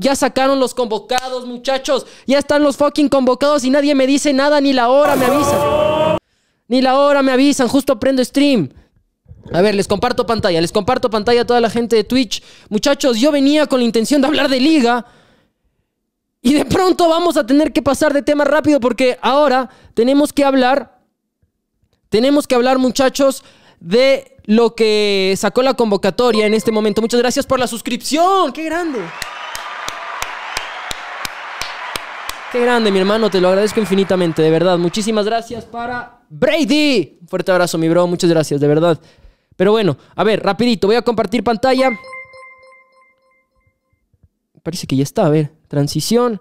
Ya sacaron los convocados, muchachos. Ya están los fucking convocados y nadie me dice nada, ni la hora me avisan. Ni la hora me avisan, justo prendo stream. A ver, les comparto pantalla, les comparto pantalla a toda la gente de Twitch. Muchachos, yo venía con la intención de hablar de liga. Y de pronto vamos a tener que pasar de tema rápido porque ahora tenemos que hablar, tenemos que hablar muchachos de lo que sacó la convocatoria en este momento. Muchas gracias por la suscripción, qué grande. Qué grande, mi hermano, te lo agradezco infinitamente, de verdad. Muchísimas gracias para Brady. Un fuerte abrazo, mi bro, muchas gracias, de verdad. Pero bueno, a ver, rapidito, voy a compartir pantalla. Parece que ya está, a ver, transición.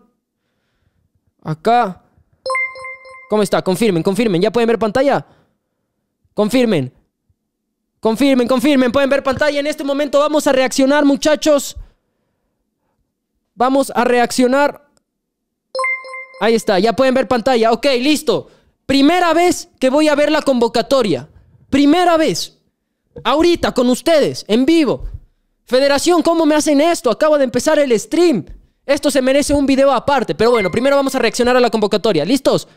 Acá. ¿Cómo está? Confirmen, confirmen, ¿ya pueden ver pantalla? Confirmen. Confirmen, confirmen, pueden ver pantalla. En este momento vamos a reaccionar, muchachos. Vamos a reaccionar Ahí está, ya pueden ver pantalla. Ok, listo. Primera vez que voy a ver la convocatoria. Primera vez. Ahorita con ustedes, en vivo. Federación, ¿cómo me hacen esto? Acabo de empezar el stream. Esto se merece un video aparte. Pero bueno, primero vamos a reaccionar a la convocatoria. ¿Listos?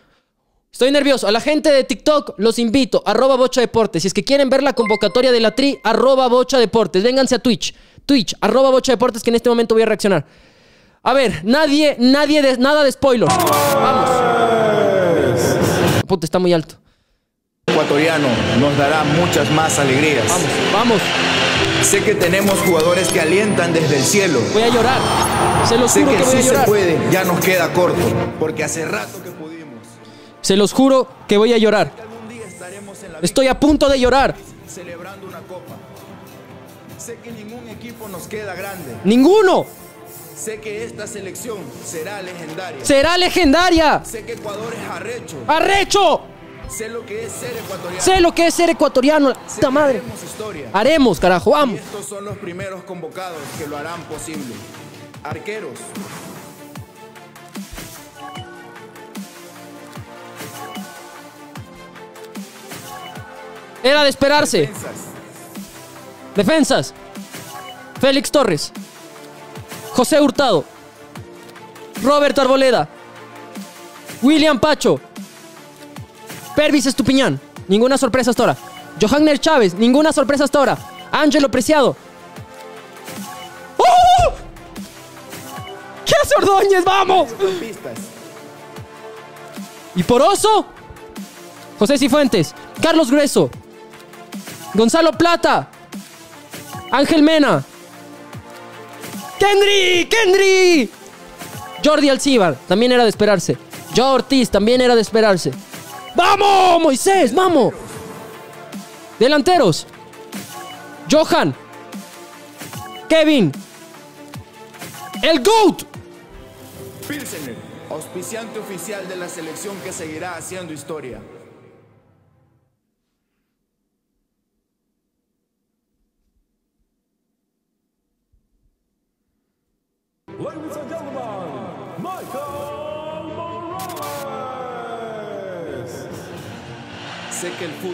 Estoy nervioso. A la gente de TikTok los invito. Arroba Bocha Deportes. Si es que quieren ver la convocatoria de la tri, arroba Bocha Deportes. Vénganse a Twitch. Twitch, arroba Bocha Deportes, que en este momento voy a reaccionar. A ver, nadie, nadie, de, nada de spoiler. Vamos. Puta, está muy alto. Ecuatoriano nos dará muchas más alegrías. Vamos, vamos. Sé que tenemos jugadores que alientan desde el cielo. Voy a llorar. Se los sé juro que, voy sí a llorar. se puede, ya nos queda corto, porque hace rato que pudimos. Se los juro que voy a llorar. Estoy a punto de llorar. Celebrando una copa. Sé que ningún equipo nos queda grande. Ninguno. Sé que esta selección será legendaria. ¡Será legendaria! Sé que Ecuador es arrecho. ¡Arrecho! Sé lo que es ser ecuatoriano. Sé lo que es ser ecuatoriano. madre! Haremos historia. Haremos, carajo, vamos. estos son los primeros convocados que lo harán posible. Arqueros. Era de esperarse. Defensas. Defensas. Félix Torres. José Hurtado, Roberto Arboleda, William Pacho, Pervis Estupiñán, ninguna sorpresa hasta ahora. Johanner Chávez, ninguna sorpresa hasta ahora. Ángelo Preciado. ¡Oh! ¿Qué hace ¡Vamos! Y por oso, José Cifuentes, Carlos Grueso, Gonzalo Plata, Ángel Mena, ¡Kendry! ¡Kendry! Jordi Alcibar, también era de esperarse. Joe Ortiz, también era de esperarse. ¡Vamos, Moisés! ¡Vamos! Delanteros. Johan. Kevin. El GOAT. Pilsener, auspiciante oficial de la selección que seguirá haciendo historia.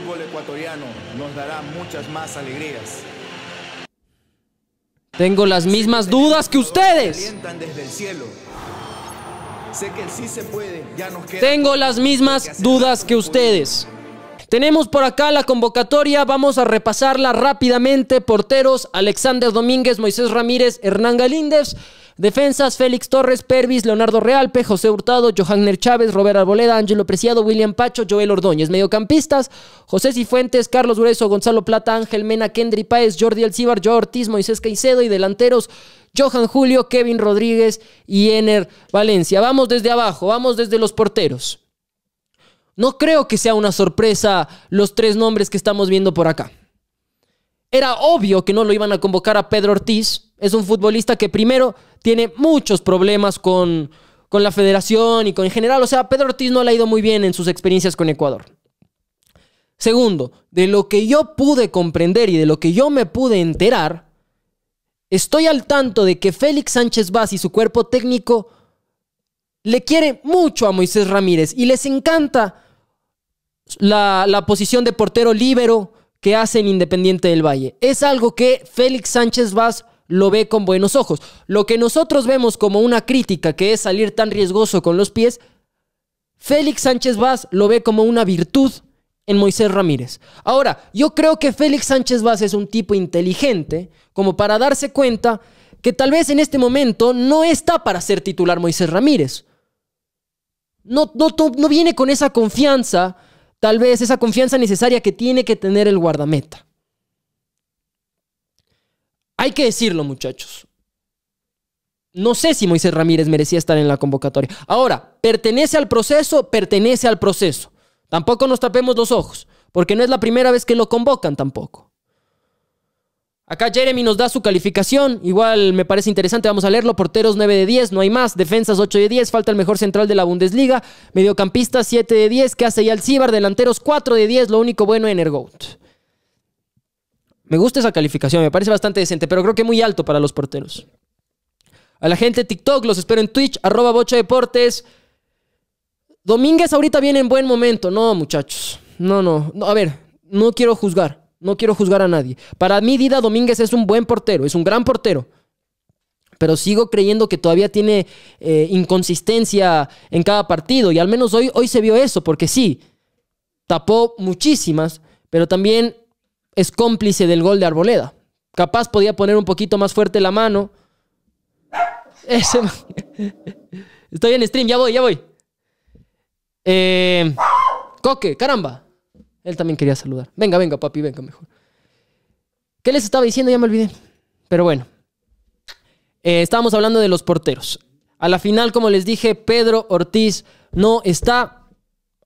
fútbol ecuatoriano nos dará muchas más alegrías. Tengo las mismas dudas que ustedes. que Tengo las mismas dudas que ustedes. Tenemos por acá la convocatoria, vamos a repasarla rápidamente. Porteros, Alexander Domínguez, Moisés Ramírez, Hernán Galíndez. Defensas, Félix Torres, Pervis, Leonardo Realpe, José Hurtado, Johanner Chávez, Robert Arboleda, Ángelo Preciado, William Pacho, Joel Ordóñez. Mediocampistas, José Cifuentes, Carlos Grueso, Gonzalo Plata, Ángel Mena, Kendry Páez, Jordi Alcibar, Joao Ortiz, Moisés Caicedo y delanteros Johan Julio, Kevin Rodríguez y Ener Valencia. Vamos desde abajo, vamos desde los porteros. No creo que sea una sorpresa los tres nombres que estamos viendo por acá. Era obvio que no lo iban a convocar a Pedro Ortiz. Es un futbolista que primero tiene muchos problemas con, la federación y con en general. O sea, Pedro Ortiz no le ha ido muy bien en sus experiencias con Ecuador. Segundo, de lo que yo pude comprender y de lo que yo me pude enterar, estoy al tanto de que Félix Sánchez Vaz y su cuerpo técnico le quiere mucho a Moisés Ramírez y les encanta la, la posición de portero libero que hace Independiente del Valle. Es algo que Félix Sánchez Vaz lo ve con buenos ojos. Lo que nosotros vemos como una crítica, que es salir tan riesgoso con los pies, Félix Sánchez Vaz lo ve como una virtud en Moisés Ramírez. Ahora, yo creo que Félix Sánchez Vaz es un tipo inteligente como para darse cuenta que tal vez en este momento no está para ser titular Moisés Ramírez. No, no, no viene con esa confianza Tal vez esa confianza necesaria que tiene que tener el guardameta. Hay que decirlo, muchachos. No sé si Moisés Ramírez merecía estar en la convocatoria. Ahora, pertenece al proceso, pertenece al proceso. Tampoco nos tapemos los ojos, porque no es la primera vez que lo convocan tampoco. Acá Jeremy nos da su calificación. Igual me parece interesante, vamos a leerlo. Porteros 9 de 10, no hay más. Defensas 8 de 10, falta el mejor central de la Bundesliga. Mediocampistas 7 de 10, Qué hace ya Delanteros 4 de 10, lo único bueno en Ergout. Me gusta esa calificación, me parece bastante decente, pero creo que muy alto para los porteros. A la gente de TikTok, los espero en Twitch, arroba Bocha Deportes. Domínguez ahorita viene en buen momento. No, muchachos. no. no a ver, no quiero juzgar. No quiero juzgar a nadie. Para mí, Dida Domínguez es un buen portero, es un gran portero. Pero sigo creyendo que todavía tiene eh, inconsistencia en cada partido. Y al menos hoy, hoy se vio eso, porque sí, tapó muchísimas, pero también es cómplice del gol de Arboleda. Capaz podía poner un poquito más fuerte la mano. Estoy en stream, ya voy, ya voy. Eh, Coque, caramba. Él también quería saludar. Venga, venga, papi, venga mejor. ¿Qué les estaba diciendo? Ya me olvidé. Pero bueno. Eh, estábamos hablando de los porteros. A la final, como les dije, Pedro Ortiz no está.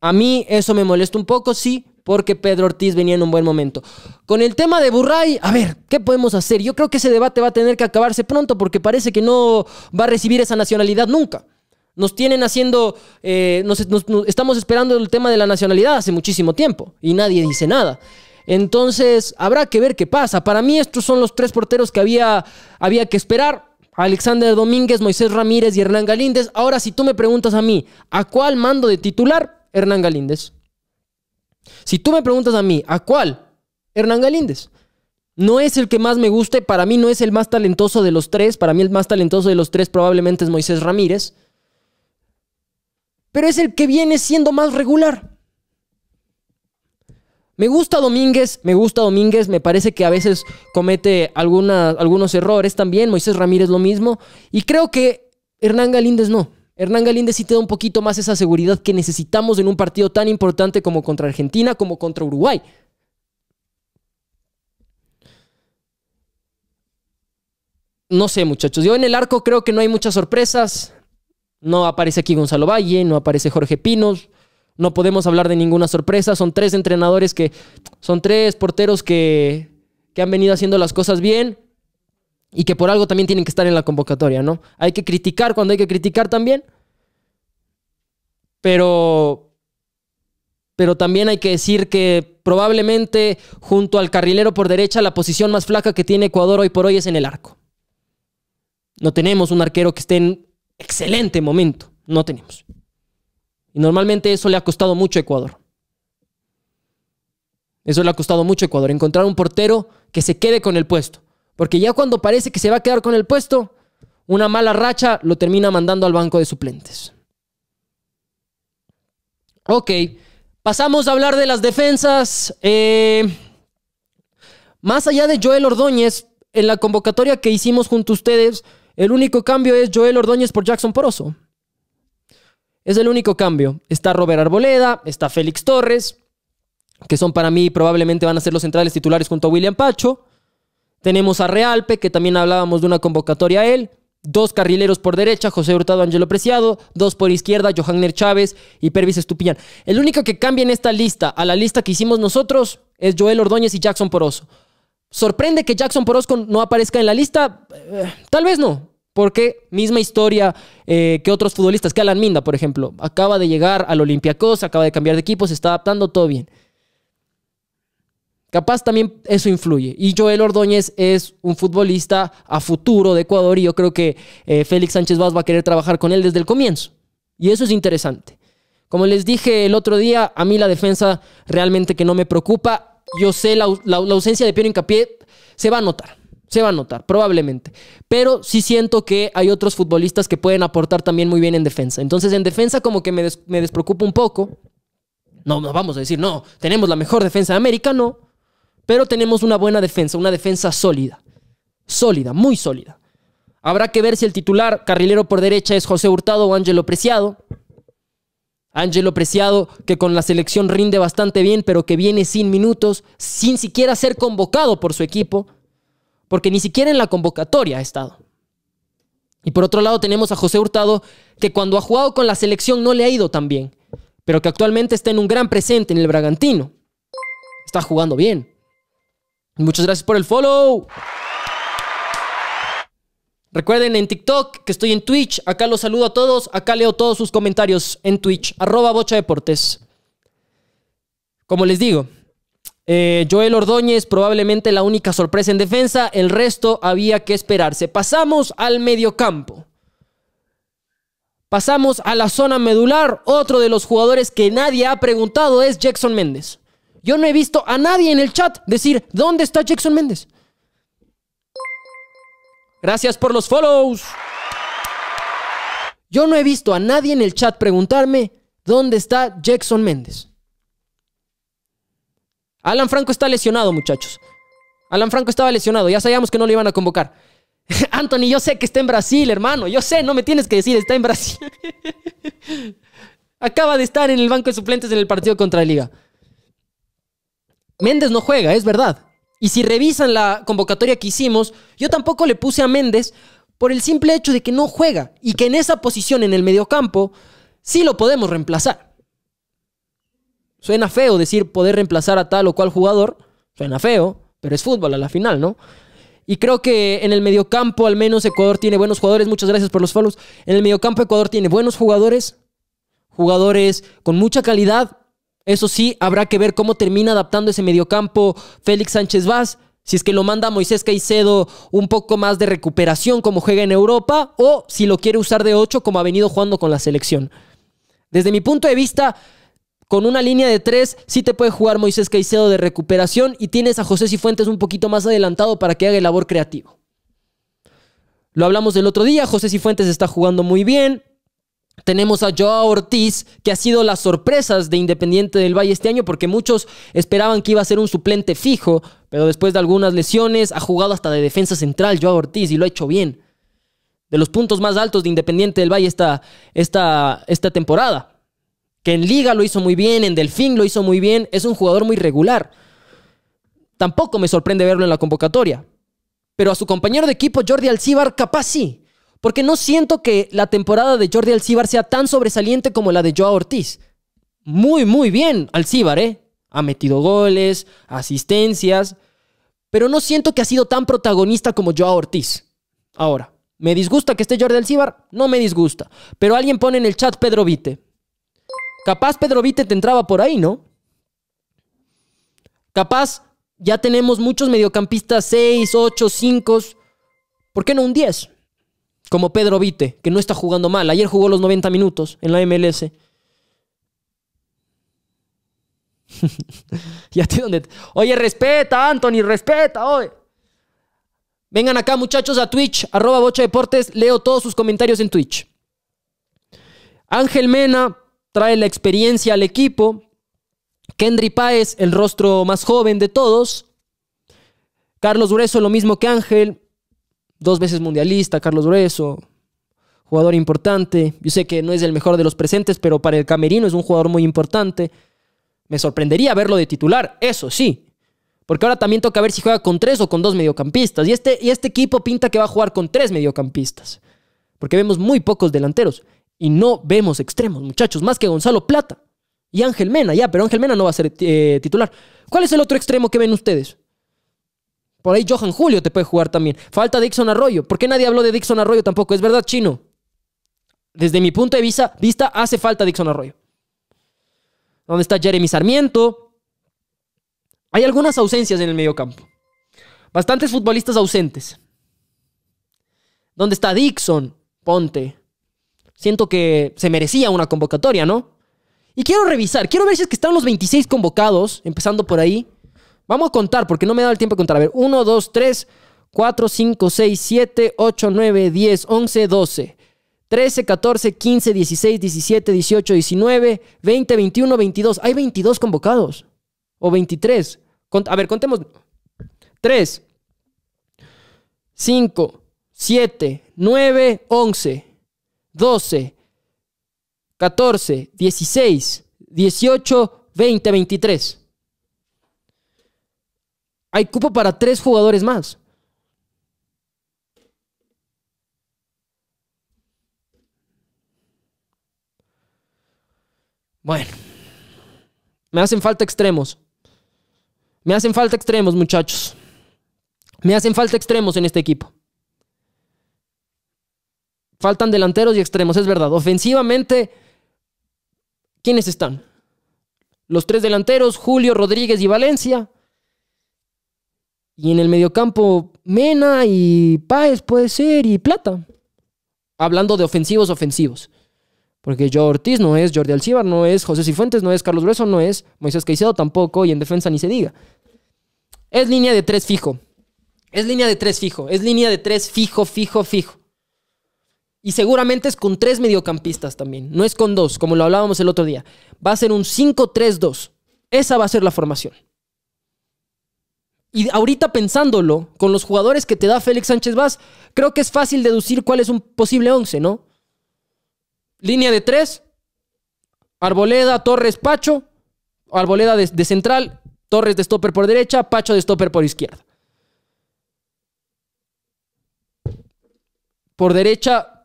A mí eso me molesta un poco, sí, porque Pedro Ortiz venía en un buen momento. Con el tema de Burray, a ver, ¿qué podemos hacer? Yo creo que ese debate va a tener que acabarse pronto porque parece que no va a recibir esa nacionalidad nunca. Nos tienen haciendo, eh, estamos esperando el tema de la nacionalidad hace muchísimo tiempo y nadie dice nada. Entonces, habrá que ver qué pasa. Para mí estos son los tres porteros que había, había que esperar. Alexander Domínguez, Moisés Ramírez y Hernán Galíndez. Ahora, si tú me preguntas a mí, ¿a cuál mando de titular? Hernán Galíndez. Si tú me preguntas a mí, ¿a cuál? Hernán Galíndez. No es el que más me guste, para mí no es el más talentoso de los tres, para mí el más talentoso de los tres probablemente es Moisés Ramírez pero es el que viene siendo más regular. Me gusta Domínguez, me gusta Domínguez, me parece que a veces comete algunos errores también, Moisés Ramírez lo mismo, y creo que Hernán Galíndez no. Hernán Galíndez sí te da un poquito más esa seguridad que necesitamos en un partido tan importante como contra Argentina, como contra Uruguay. No sé, muchachos. Yo en el arco creo que no hay muchas sorpresas. No aparece aquí Gonzalo Valle, no aparece Jorge Pinos, no podemos hablar de ninguna sorpresa. Son tres entrenadores que. Son tres porteros que, que han venido haciendo las cosas bien y que por algo también tienen que estar en la convocatoria, ¿no? Hay que criticar cuando hay que criticar también. Pero. Pero también hay que decir que probablemente junto al carrilero por derecha, la posición más flaca que tiene Ecuador hoy por hoy es en el arco. No tenemos un arquero que esté en excelente momento no tenemos. Y normalmente eso le ha costado mucho a Ecuador. Eso le ha costado mucho a Ecuador, encontrar un portero que se quede con el puesto. Porque ya cuando parece que se va a quedar con el puesto, una mala racha lo termina mandando al banco de suplentes. Ok, pasamos a hablar de las defensas. Eh, más allá de Joel Ordóñez, en la convocatoria que hicimos junto a ustedes, el único cambio es Joel Ordóñez por Jackson Poroso. Es el único cambio. Está Robert Arboleda, está Félix Torres, que son para mí probablemente van a ser los centrales titulares junto a William Pacho. Tenemos a Realpe, que también hablábamos de una convocatoria a él. Dos carrileros por derecha, José Hurtado, Angelo Preciado. Dos por izquierda, Johanner Chávez y Pervis Estupiñán. El único que cambia en esta lista a la lista que hicimos nosotros es Joel Ordóñez y Jackson Poroso. ¿Sorprende que Jackson Poroso no aparezca en la lista? Eh, tal vez no. Porque misma historia eh, que otros futbolistas, que Alan Minda, por ejemplo, acaba de llegar al Olympiacos, acaba de cambiar de equipo, se está adaptando, todo bien. Capaz también eso influye. Y Joel Ordóñez es un futbolista a futuro de Ecuador y yo creo que eh, Félix Sánchez Vaz va a querer trabajar con él desde el comienzo. Y eso es interesante. Como les dije el otro día, a mí la defensa realmente que no me preocupa. Yo sé la, la ausencia de Piero Incapié se va a notar. Se va a notar, probablemente. Pero sí siento que hay otros futbolistas que pueden aportar también muy bien en defensa. Entonces, en defensa, como que me, despreocupa un poco. No, no vamos a decir, no, tenemos la mejor defensa de América, no. Pero tenemos una buena defensa, una defensa sólida. Sólida, muy sólida. Habrá que ver si el titular carrilero por derecha es José Hurtado o Ángelo Preciado. Ángelo Preciado, que con la selección rinde bastante bien, pero que viene sin minutos, sin siquiera ser convocado por su equipo porque ni siquiera en la convocatoria ha estado. Y por otro lado tenemos a José Hurtado, que cuando ha jugado con la selección no le ha ido tan bien, pero que actualmente está en un gran presente en el Bragantino. Está jugando bien. Muchas gracias por el follow. Recuerden en TikTok que estoy en Twitch. Acá los saludo a todos. Acá leo todos sus comentarios en Twitch. Arroba Bocha Deportes. Como les digo, eh, Joel Ordóñez, probablemente la única sorpresa en defensa. El resto había que esperarse. Pasamos al mediocampo. Pasamos a la zona medular. Otro de los jugadores que nadie ha preguntado es Jackson Méndez. Yo no he visto a nadie en el chat decir, ¿dónde está Jackson Méndez? Gracias por los follows. Yo no he visto a nadie en el chat preguntarme, ¿dónde está Jackson Méndez? Alan Franco está lesionado, muchachos. Alan Franco estaba lesionado, ya sabíamos que no lo iban a convocar. Anthony, yo sé que está en Brasil, hermano. Yo sé, no me tienes que decir, está en Brasil. Acaba de estar en el banco de suplentes en el partido contra la Liga. Méndez no juega, es verdad. Y si revisan la convocatoria que hicimos, yo tampoco le puse a Méndez por el simple hecho de que no juega y que en esa posición en el mediocampo sí lo podemos reemplazar suena feo decir poder reemplazar a tal o cual jugador, suena feo, pero es fútbol a la final, ¿no? Y creo que en el mediocampo, al menos Ecuador tiene buenos jugadores. Muchas gracias por los follows. En el mediocampo, Ecuador tiene buenos jugadores, jugadores con mucha calidad. Eso sí, habrá que ver cómo termina adaptando ese mediocampo Félix Sánchez Vaz. Si es que lo manda Moisés Caicedo un poco más de recuperación como juega en Europa, o si lo quiere usar de 8 como ha venido jugando con la selección. Desde mi punto de vista, con una línea de tres, sí te puede jugar Moisés Caicedo de recuperación y tienes a José Cifuentes un poquito más adelantado para que haga el labor creativo. Lo hablamos del otro día, José Cifuentes está jugando muy bien. Tenemos a Joao Ortiz, que ha sido las sorpresas de Independiente del Valle este año, porque muchos esperaban que iba a ser un suplente fijo, pero después de algunas lesiones ha jugado hasta de defensa central Joao Ortiz y lo ha hecho bien. De los puntos más altos de Independiente del Valle esta, esta temporada que en Liga lo hizo muy bien, en Delfín lo hizo muy bien, es un jugador muy regular. Tampoco me sorprende verlo en la convocatoria. Pero a su compañero de equipo Jordi Alcíbar, capaz sí. Porque no siento que la temporada de Jordi Alcíbar sea tan sobresaliente como la de Joao Ortiz. Muy, muy bien Alcíbar, ¿eh? Ha metido goles, asistencias. Pero no siento que ha sido tan protagonista como Joao Ortiz. Ahora, ¿me disgusta que esté Jordi Alcíbar? No me disgusta. Pero alguien pone en el chat Pedro Vite. Capaz Pedro Vite te entraba por ahí, ¿no? Capaz ya tenemos muchos mediocampistas 6, 8, 5. ¿Por qué no un 10? Como Pedro Vite, que no está jugando mal. Ayer jugó los 90 minutos en la MLS. ya te donde. Oye, respeta, Anthony, respeta, oye. Vengan acá, muchachos, a Twitch, arroba Bocha Deportes. Leo todos sus comentarios en Twitch. Ángel Mena, trae la experiencia al equipo. Kendry Páez, el rostro más joven de todos. Carlos Grueso, lo mismo que Ángel. Dos veces mundialista, Carlos Grueso. Jugador importante. Yo sé que no es el mejor de los presentes, pero para el camerino es un jugador muy importante. Me sorprendería verlo de titular, eso sí. Porque ahora también toca ver si juega con tres o con dos mediocampistas. Y este, y este equipo pinta que va a jugar con tres mediocampistas. Porque vemos muy pocos delanteros. Y no vemos extremos, muchachos, más que Gonzalo Plata y Ángel Mena, ya, pero Ángel Mena no va a ser eh, titular. ¿Cuál es el otro extremo que ven ustedes? Por ahí Johan Julio te puede jugar también. Falta Dixon Arroyo. ¿Por qué nadie habló de Dixon Arroyo tampoco? Es verdad, chino. Desde mi punto de vista, vista hace falta Dixon Arroyo. ¿Dónde está Jeremy Sarmiento? Hay algunas ausencias en el mediocampo. Bastantes futbolistas ausentes. ¿Dónde está Dixon? Ponte siento que se merecía una convocatoria, ¿no? Y quiero revisar, quiero ver si es que están los 26 convocados, empezando por ahí. Vamos a contar, porque no me dado el tiempo de contar. A ver, 1, 2, 3, 4, 5, 6, 7, 8, 9, 10, 11, 12. 13, 14, 15, 16, 17, 18, 19, 20, 21, 22. Hay 22 convocados. O 23. A ver, contemos. 3, 5, 7, 9, 11. 12, 14, 16, 18, 20, 23. Hay cupo para tres jugadores más. Bueno, me hacen falta extremos. Me hacen falta extremos, muchachos. Me hacen falta extremos en este equipo. Faltan delanteros y extremos, es verdad. Ofensivamente, ¿quiénes están? Los tres delanteros, Julio, Rodríguez y Valencia. Y en el mediocampo, Mena y Páez puede ser, y Plata. Hablando de ofensivos, ofensivos. Porque Joe Ortiz no es Jordi Alcibar, no es José Cifuentes, no es Carlos Grueso, no es Moisés Caicedo tampoco, y en defensa ni se diga. Es línea de tres fijo. Es línea de tres fijo. Es línea de tres fijo, fijo, fijo. Y seguramente es con tres mediocampistas también, no es con dos, como lo hablábamos el otro día. Va a ser un 5-3-2. Esa va a ser la formación. Y ahorita pensándolo, con los jugadores que te da Félix Sánchez Vaz, creo que es fácil deducir cuál es un posible 11, ¿no? Línea de tres, Arboleda, Torres, Pacho, Arboleda de, de central, Torres de stopper por derecha, Pacho de stopper por izquierda. Por derecha,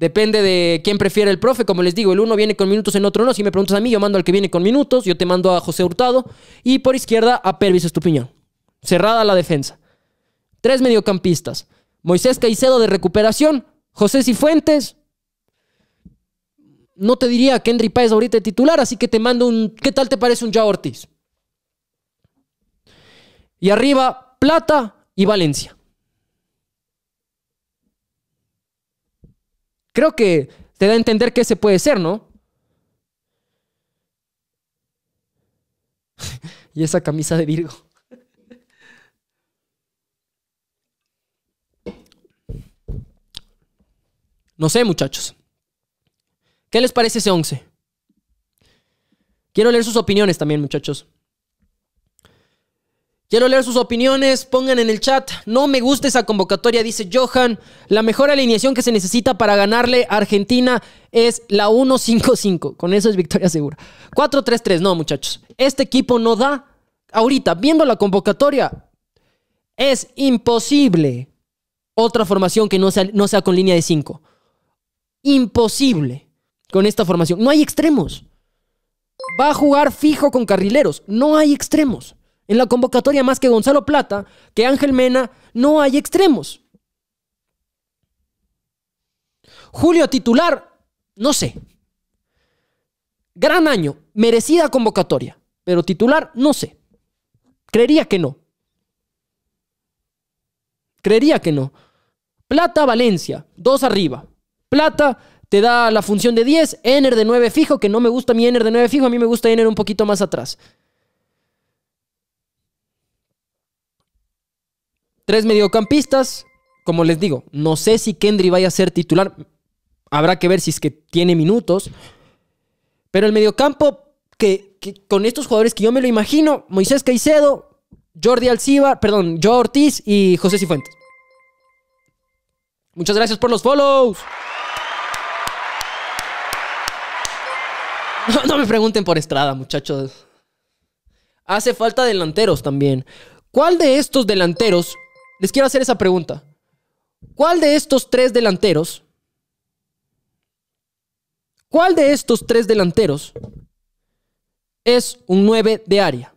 Depende de quién prefiere el profe. Como les digo, el uno viene con minutos, en otro no. Si me preguntas a mí, yo mando al que viene con minutos. Yo te mando a José Hurtado. Y por izquierda, a Pervis Estupiñán. Cerrada la defensa. Tres mediocampistas. Moisés Caicedo de recuperación. José Cifuentes. No te diría que Henry Páez ahorita es titular, así que te mando un... ¿Qué tal te parece un Ya Ortiz? Y arriba, Plata y Valencia. Creo que te da a entender que ese puede ser, ¿no? y esa camisa de Virgo. No sé, muchachos. ¿Qué les parece ese once? Quiero leer sus opiniones también, muchachos. Quiero leer sus opiniones, pongan en el chat. No me gusta esa convocatoria, dice Johan. La mejor alineación que se necesita para ganarle a Argentina es la 1-5-5. Con eso es victoria segura. 4-3-3, no muchachos. Este equipo no da. Ahorita, viendo la convocatoria, es imposible otra formación que no sea, no sea con línea de 5. Imposible con esta formación. No hay extremos. Va a jugar fijo con carrileros. No hay extremos en la convocatoria más que Gonzalo Plata, que Ángel Mena, no hay extremos. Julio titular, no sé. Gran año, merecida convocatoria, pero titular, no sé. Creería que no. Creería que no. Plata, Valencia, dos arriba. Plata te da la función de 10, Ener de 9 fijo, que no me gusta mi Ener de 9 fijo, a mí me gusta Ener un poquito más atrás. Tres mediocampistas, como les digo, no sé si Kendry vaya a ser titular. Habrá que ver si es que tiene minutos. Pero el mediocampo, que, con estos jugadores que yo me lo imagino, Moisés Caicedo, Jordi Alciba, perdón, Joe Ortiz y José Cifuentes. Muchas gracias por los follows. no, me pregunten por Estrada, muchachos. Hace falta delanteros también. ¿Cuál de estos delanteros les quiero hacer esa pregunta. ¿Cuál de estos tres delanteros, cuál de estos tres delanteros es un 9 de área?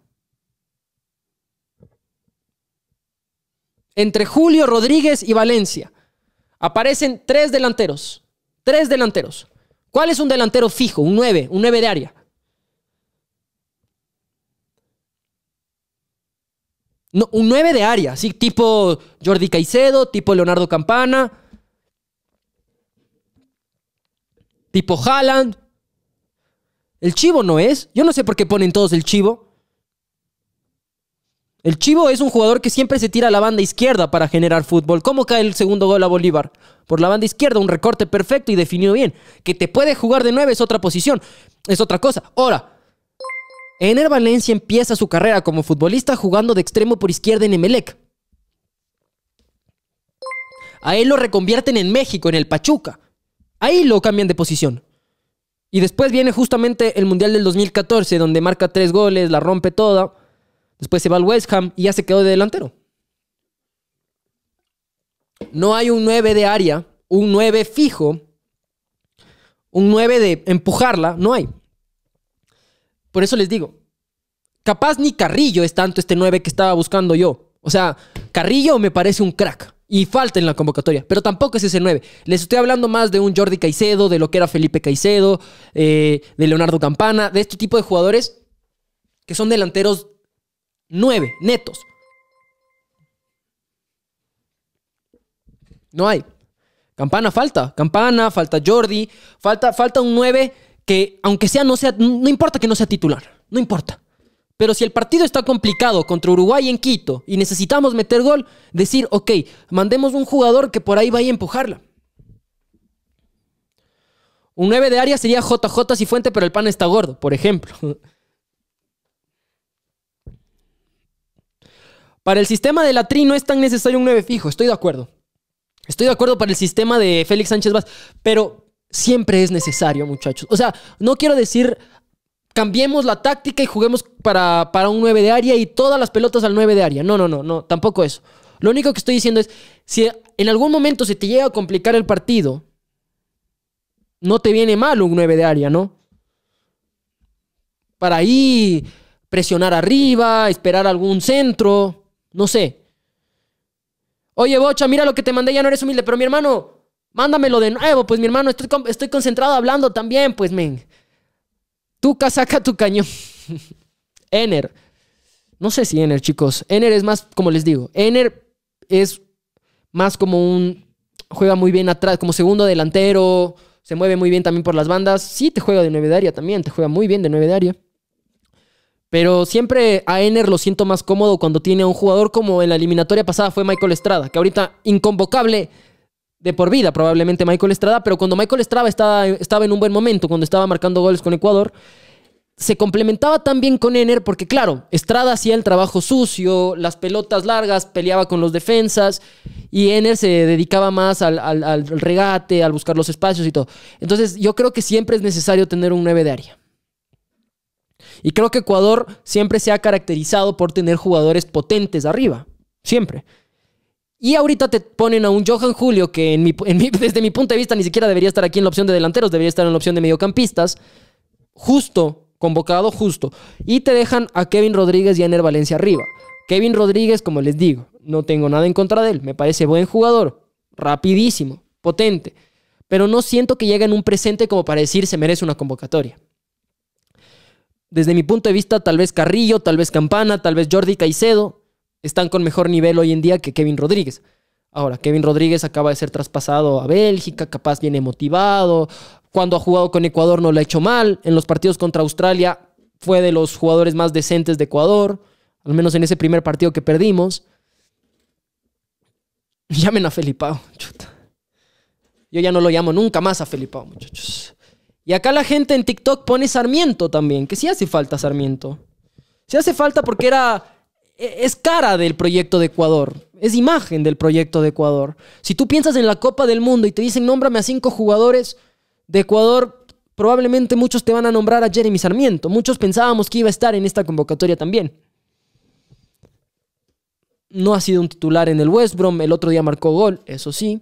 Entre Julio Rodríguez y Valencia aparecen tres delanteros, tres delanteros. ¿Cuál es un delantero fijo, un 9, un 9 de área? un 9 de área, sí, tipo Jordi Caicedo, tipo Leonardo Campana, tipo Haaland. El chivo no es. Yo no sé por qué ponen todos el chivo. El chivo es un jugador que siempre se tira a la banda izquierda para generar fútbol. ¿Cómo cae el segundo gol a Bolívar? Por la banda izquierda, un recorte perfecto y definido bien. Que te puede jugar de 9 es otra posición, es otra cosa. Ahora, Ener Valencia empieza su carrera como futbolista jugando de extremo por izquierda en Emelec. A él lo reconvierten en México, en el Pachuca. Ahí lo cambian de posición. Y después viene justamente el Mundial del 2014, donde marca tres goles, la rompe toda. Después se va al West Ham y ya se quedó de delantero. No hay un 9 de área, un 9 fijo, un 9 de empujarla, no hay. Por eso les digo, capaz ni Carrillo es tanto este 9 que estaba buscando yo. O sea, Carrillo me parece un crack y falta en la convocatoria, pero tampoco es ese 9. Les estoy hablando más de un Jordi Caicedo, de lo que era Felipe Caicedo, eh, de Leonardo Campana, de este tipo de jugadores que son delanteros 9, netos. No hay. Campana falta, Campana, falta Jordi, falta, falta un 9 que aunque sea, no sea, no importa que no sea titular, no importa. Pero si el partido está complicado contra Uruguay en Quito y necesitamos meter gol, decir, ok, mandemos un jugador que por ahí vaya a empujarla. Un 9 de área sería JJ fuente, pero el pan está gordo, por ejemplo. Para el sistema de la tri no es tan necesario un 9 fijo, estoy de acuerdo. Estoy de acuerdo para el sistema de Félix Sánchez Vaz, pero siempre es necesario, muchachos. O sea, no quiero decir cambiemos la táctica y juguemos para, para un 9 de área y todas las pelotas al 9 de área. No, no, no, no, tampoco eso. Lo único que estoy diciendo es, si en algún momento se te llega a complicar el partido, no te viene mal un 9 de área, ¿no? Para ahí presionar arriba, esperar algún centro, no sé. Oye, Bocha, mira lo que te mandé, ya no eres humilde, pero mi hermano, Mándamelo de nuevo, pues mi hermano, estoy, estoy concentrado hablando también, pues men. Tú saca tu cañón. Ener. No sé si Ener, chicos. Ener es más, como les digo, Ener es más como un... Juega muy bien atrás, como segundo delantero. Se mueve muy bien también por las bandas. Sí, te juega de nueve de área también. Te juega muy bien de nueve de Pero siempre a Ener lo siento más cómodo cuando tiene a un jugador como en la eliminatoria pasada fue Michael Estrada, que ahorita inconvocable de por vida probablemente Michael Estrada, pero cuando Michael Estrada estaba, estaba en un buen momento, cuando estaba marcando goles con Ecuador, se complementaba también con Ener, porque claro, Estrada hacía el trabajo sucio, las pelotas largas, peleaba con los defensas, y Ener se dedicaba más al, al regate, al buscar los espacios y todo. Entonces yo creo que siempre es necesario tener un 9 de área. Y creo que Ecuador siempre se ha caracterizado por tener jugadores potentes arriba, siempre. Y ahorita te ponen a un Johan Julio que desde mi punto de vista ni siquiera debería estar aquí en la opción de delanteros, debería estar en la opción de mediocampistas. Justo, convocado justo. Y te dejan a Kevin Rodríguez y a Ener Valencia arriba. Kevin Rodríguez, como les digo, no tengo nada en contra de él. Me parece buen jugador, rapidísimo, potente. Pero no siento que llegue en un presente como para decir se merece una convocatoria desde mi punto de vista, tal vez Carrillo, tal vez Campana, tal vez Jordi Caicedo, están con mejor nivel hoy en día que Kevin Rodríguez. Ahora, Kevin Rodríguez acaba de ser traspasado a Bélgica, capaz viene motivado. Cuando ha jugado con Ecuador no lo ha hecho mal. En los partidos contra Australia fue de los jugadores más decentes de Ecuador, al menos en ese primer partido que perdimos. Llamen a Felipao, chuta. Yo ya no lo llamo nunca más a Felipao, muchachos. Y acá la gente en TikTok pone Sarmiento también, que sí hace falta Sarmiento. Sí hace falta porque era e, es cara del proyecto de Ecuador, es imagen del proyecto de Ecuador. Si tú piensas en la Copa del Mundo y te dicen, nómbrame a cinco jugadores de Ecuador, probablemente muchos te van a nombrar a Jeremy Sarmiento. Muchos pensábamos que iba a estar en esta convocatoria también. No ha sido un titular en el West Brom, el otro día marcó gol, eso sí.